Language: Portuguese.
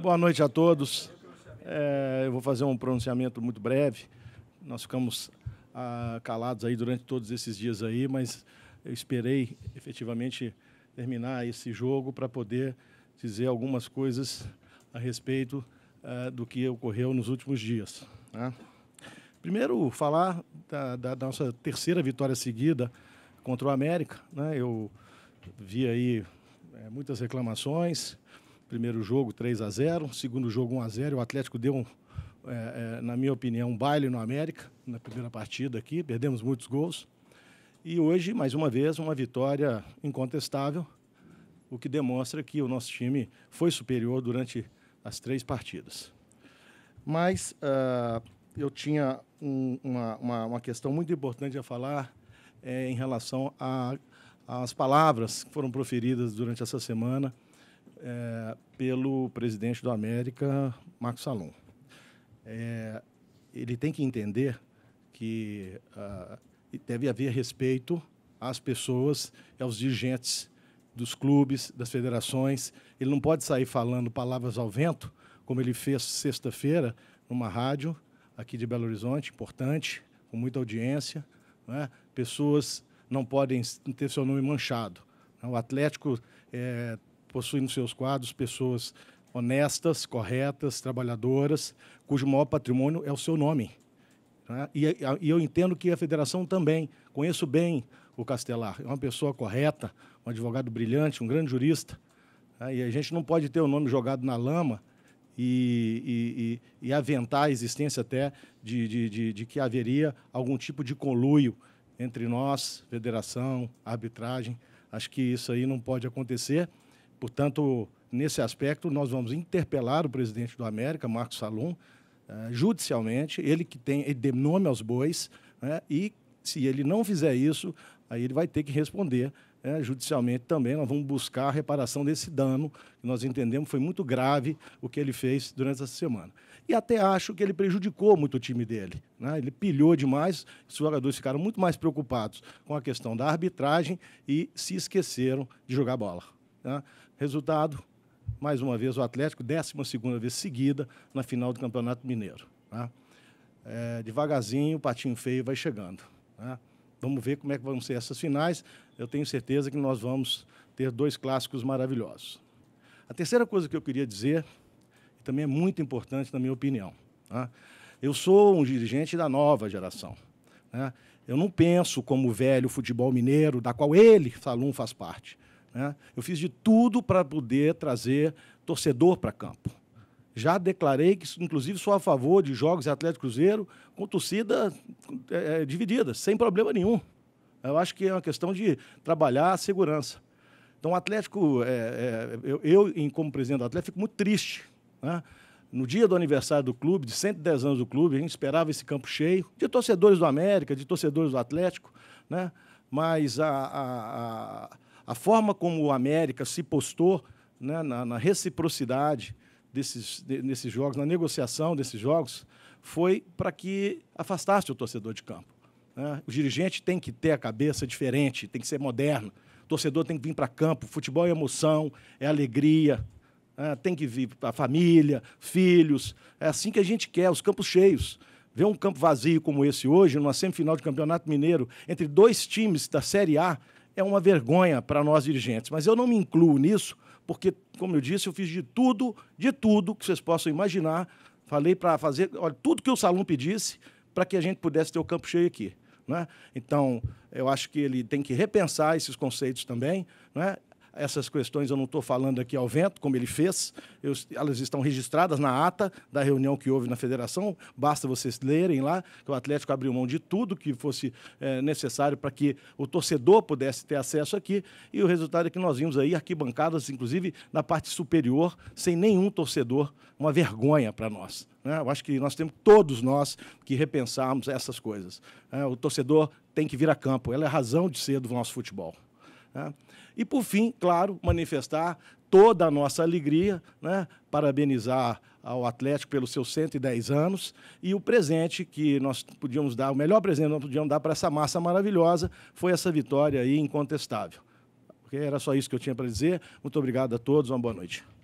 Boa noite a todos. É, eu vou fazer um pronunciamento muito breve. Nós ficamos ah, calados aí durante todos esses dias aí, mas eu esperei efetivamente terminar esse jogo para poder dizer algumas coisas a respeito ah, do que ocorreu nos últimos dias. Né? Primeiro, falar da, da, nossa terceira vitória seguida contra o América. Né? Eu vi aí é, muitas reclamações, Primeiro jogo, 3 a 0 Segundo jogo, 1 a 0 O Atlético deu, um, é, é, na minha opinião, um baile no América, na primeira partida aqui. Perdemos muitos gols. E hoje, mais uma vez, uma vitória incontestável, o que demonstra que o nosso time foi superior durante as três partidas. Mas uh, eu tinha um, uma, uma, uma, questão muito importante a falar é, em relação às palavras que foram proferidas durante essa semana é, pelo presidente do América, Marcos Salom. É, ele tem que entender que uh, deve haver respeito às pessoas, aos dirigentes dos clubes, das federações. Ele não pode sair falando palavras ao vento, como ele fez sexta-feira numa rádio aqui de Belo Horizonte, importante, com muita audiência. É? Pessoas não podem ter seu nome manchado. O Atlético é, possui nos seus quadros pessoas honestas, corretas, trabalhadoras, cujo maior patrimônio é o seu nome. Né? E, e, eu entendo que a federação também. Conheço bem o Castelar, é uma pessoa correta, um advogado brilhante, um grande jurista. Né? E a gente não pode ter o nome jogado na lama e, e, e aventar a existência até de, de, de, de que haveria algum tipo de conluio entre nós, federação, arbitragem. Acho que isso aí não pode acontecer. Portanto, nesse aspecto, nós vamos interpelar o presidente do América, Marcos Salum, eh, judicialmente, ele que tem ele dê nome aos bois, né, e se ele não fizer isso, aí ele vai ter que responder né, judicialmente também. Nós vamos buscar a reparação desse dano, que nós entendemos foi muito grave o que ele fez durante essa semana. E até acho que ele prejudicou muito o time dele. Né? Ele pilhou demais, os jogadores ficaram muito mais preocupados com a questão da arbitragem e se esqueceram de jogar bola. Né? Resultado, mais uma vez, o Atlético, 12 vez seguida, na final do Campeonato Mineiro. Né? É, devagarzinho, o Patinho Feio vai chegando. Né? Vamos ver como é que vão ser essas finais. Eu tenho certeza que nós vamos ter dois clássicos maravilhosos. A terceira coisa que eu queria dizer, e também é muito importante na minha opinião, né? eu sou um dirigente da nova geração. Né? Eu não penso como o velho futebol mineiro, da qual ele, Salum, faz parte. Né? Eu fiz de tudo para poder trazer torcedor para campo. Já declarei que, inclusive, sou a favor de jogos Atlético Cruzeiro com torcida é, é, dividida, sem problema nenhum. Eu acho que é uma questão de trabalhar a segurança. Então, o Atlético, é, é, eu, eu, como presidente do Atlético, fico muito triste. Né? No dia do aniversário do clube, de 110 anos do clube, a gente esperava esse campo cheio, de torcedores do América, de torcedores do Atlético, né? mas a, a, a a forma como o América se postou né, na, na, reciprocidade desses, de, nesses jogos, na negociação desses jogos, foi para que afastasse o torcedor de campo. Né? O dirigente tem que ter a cabeça diferente, tem que ser moderno. O torcedor tem que vir para campo. Futebol é emoção, é alegria, né? tem que vir a família, filhos. É assim que a gente quer, os campos cheios. Ver um campo vazio como esse hoje, numa semifinal de campeonato mineiro, entre dois times da Série A, é uma vergonha para nós dirigentes. Mas eu não me incluo nisso, porque, como eu disse, eu fiz de tudo, de tudo que vocês possam imaginar. Falei para fazer olha, tudo que o Salum pedisse para que a gente pudesse ter o campo cheio aqui. Né? Então, eu acho que ele tem que repensar esses conceitos também né? Essas questões eu não estou falando aqui ao vento, como ele fez, eu, elas estão registradas na ata da reunião que houve na federação, basta vocês lerem lá que o Atlético abriu mão de tudo que fosse é, necessário para que o torcedor pudesse ter acesso aqui, e o resultado é que nós vimos aí arquibancadas, inclusive na parte superior, sem nenhum torcedor, uma vergonha para nós. Né? Eu acho que nós temos, todos nós, que repensarmos essas coisas. É, o torcedor tem que vir a campo, ela é a razão de ser do nosso futebol. Né? E, por fim, claro, manifestar toda a nossa alegria, né? parabenizar ao Atlético pelos seus 110 anos e o presente que nós podíamos dar, o melhor presente que nós podíamos dar para essa massa maravilhosa foi essa vitória aí incontestável. era só isso que eu tinha para dizer. Muito obrigado a todos, uma boa noite.